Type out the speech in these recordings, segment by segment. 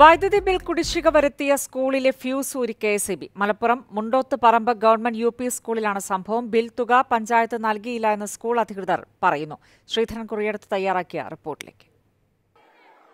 വൈദ്യുതി ബിൽ കുടിശ്ശിക വരുത്തിയ സ്കൂളിലെ ഫ്യൂസ് ഊരി A C B Malappuram Mundoth Paramba government U P സ്കൂളിലാണ് സംഭവം ബിൽ തുക പഞ്ചായത്ത് നൽകിയില്ല എന്ന് സ്കൂൾ അധികൃതർ പറയുന്നു ശ്രീധരൻ കുറിയെടുത്ത് തയ്യാറാക്കിയ റിപ്പോർട്ടിലേക്ക്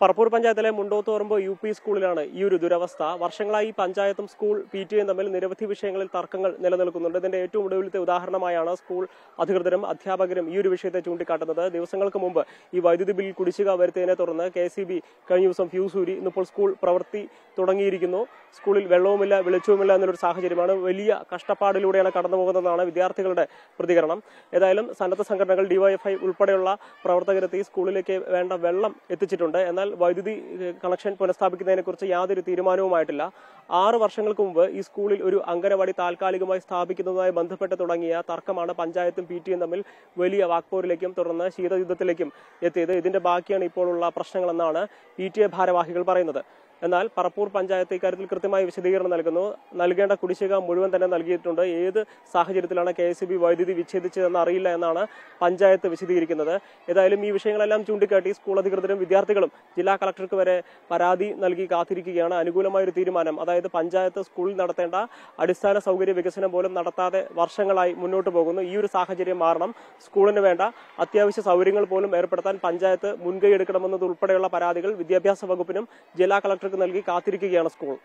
പറപ്പൂർ പഞ്ചായത്തിലെ മുണ്ടോത്തോറുമ്പ് യു പി സ്കൂളിലാണ് ഈ ഒരു ദുരവസ്ഥ വർഷങ്ങളായി പഞ്ചായത്തും സ്കൂൾ പി എയും തമ്മിൽ നിരവധി വിഷയങ്ങളിൽ തർക്കങ്ങൾ നിലനിൽക്കുന്നുണ്ട് ഇതിന്റെ ഏറ്റവും ഒടുവിലത്തെ ഉദാഹരണമായാണ് സ്കൂൾ അധികൃതരും അധ്യാപകരും ഈ ഒരു വിഷയത്തെ ചൂണ്ടിക്കാട്ടുന്നത് ദിവസങ്ങൾക്ക് മുമ്പ് ഈ വൈദ്യുതി ബിൽ കുടിശ്ശിക വരുത്തിയതിനെ തുടർന്ന് കെ സി ബി കഴിഞ്ഞ ദിവസം ഫ്യൂസൂരി ഇന്നിപ്പോൾ സ്കൂൾ പ്രവൃത്തി തുടങ്ങിയിരിക്കുന്നു സ്കൂളിൽ വെള്ളവുമില്ല വെളിച്ചവുമില്ല എന്നൊരു സാഹചര്യമാണ് വലിയ കഷ്ടപ്പാടിലൂടെയാണ് കടന്നുപോകുന്നതാണ് വിദ്യാർത്ഥികളുടെ പ്രതികരണം ഏതായാലും സന്നദ്ധ സംഘടനകൾ ഡിവൈഎഫ്ഐ ഉൾപ്പെടെയുള്ള പ്രവർത്തകരെത്തി സ്കൂളിലേക്ക് വേണ്ട വെള്ളം എത്തിച്ചിട്ടുണ്ട് എന്നാൽ വൈദ്യുതി കണക്ഷൻ കുറിച്ച് യാതൊരു തീരുമാനവുമായിട്ടില്ല ആറ് വർഷങ്ങൾക്ക് മുമ്പ് ഈ സ്കൂളിൽ ഒരു അംഗനവാടി താൽക്കാലികമായി സ്ഥാപിക്കുന്നതുമായി ബന്ധപ്പെട്ട് തുടങ്ങിയ തർക്കമാണ് പഞ്ചായത്തും പി ടിയും തമ്മിൽ വലിയ വാക്പോരിലേക്കും തുടർന്ന് ശീതയുദ്ധത്തിലേക്കും എത്തിയത് ഇതിന്റെ ബാക്കിയാണ് ഇപ്പോഴുള്ള പ്രശ്നങ്ങളെന്നാണ് പി ടി എ ഭാരവാഹികൾ പറയുന്നത് എന്നാൽ പറപ്പൂർ പഞ്ചായത്ത് ഇക്കാര്യത്തിൽ കൃത്യമായി വിശദീകരണം നൽകുന്നു നൽകേണ്ട കുടിശ്ശിക മുഴുവൻ തന്നെ നൽകിയിട്ടുണ്ട് ഏത് സാഹചര്യത്തിലാണ് കെ വൈദ്യുതി വിച്ഛേദിച്ചതെന്ന് അറിയില്ല എന്നാണ് പഞ്ചായത്ത് വിശദീകരിക്കുന്നത് ഏതായാലും ഈ വിഷയങ്ങളെല്ലാം ചൂണ്ടിക്കാട്ടി സ്കൂൾ അധികൃതരും വിദ്യാർത്ഥികളും ജില്ലാ കളക്ടർക്ക് വരെ പരാതി നൽകി കാത്തിരിക്കുകയാണ് അനുകൂലമായ ഒരു തീരുമാനം അതായത് പഞ്ചായത്ത് സ്കൂളിൽ നടത്തേണ്ട അടിസ്ഥാന സൗകര്യ വികസനം പോലും നടത്താതെ വർഷങ്ങളായി മുന്നോട്ട് പോകുന്നു ഈ ഒരു സാഹചര്യം മാറണം സ്കൂളിന് വേണ്ട അത്യാവശ്യ സൗകര്യങ്ങൾ പോലും ഏർപ്പെടുത്താൻ പഞ്ചായത്ത് മുൻകൈ എടുക്കണമെന്നതുൾപ്പെടെയുള്ള പരാതികൾ വിദ്യാഭ്യാസ വകുപ്പിനും ജില്ലാ കളക്ടർ നൽകി കാത്തിരിക്കുകയാണ് സ്കൂൾ